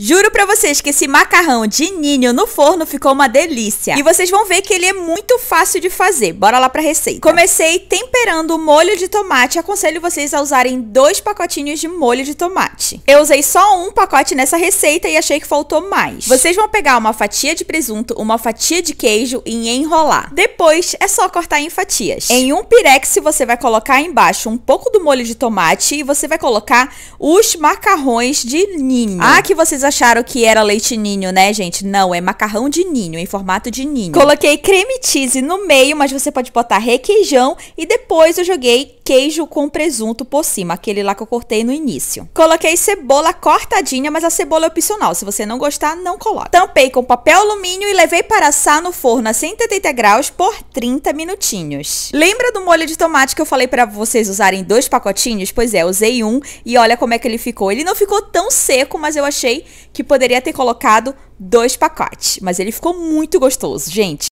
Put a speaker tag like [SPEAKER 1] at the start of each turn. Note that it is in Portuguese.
[SPEAKER 1] Juro pra vocês que esse macarrão de ninho no forno ficou uma delícia. E vocês vão ver que ele é muito fácil de fazer. Bora lá pra receita. Comecei temperando o molho de tomate. Aconselho vocês a usarem dois pacotinhos de molho de tomate. Eu usei só um pacote nessa receita e achei que faltou mais. Vocês vão pegar uma fatia de presunto, uma fatia de queijo e enrolar. Depois é só cortar em fatias. Em um pirex você vai colocar embaixo um pouco do molho de tomate e você vai colocar os macarrões de ninho. Ah, que vocês acharam que era leite ninho, né, gente? Não, é macarrão de ninho, em formato de ninho. Coloquei creme cheese no meio, mas você pode botar requeijão e depois eu joguei queijo com presunto por cima, aquele lá que eu cortei no início. Coloquei cebola cortadinha, mas a cebola é opcional, se você não gostar, não coloca. Tampei com papel alumínio e levei para assar no forno a 180 graus por 30 minutinhos. Lembra do molho de tomate que eu falei para vocês usarem dois pacotinhos? Pois é, usei um e olha como é que ele ficou. Ele não ficou tão seco, mas eu achei que poderia ter colocado dois pacotes, mas ele ficou muito gostoso, gente.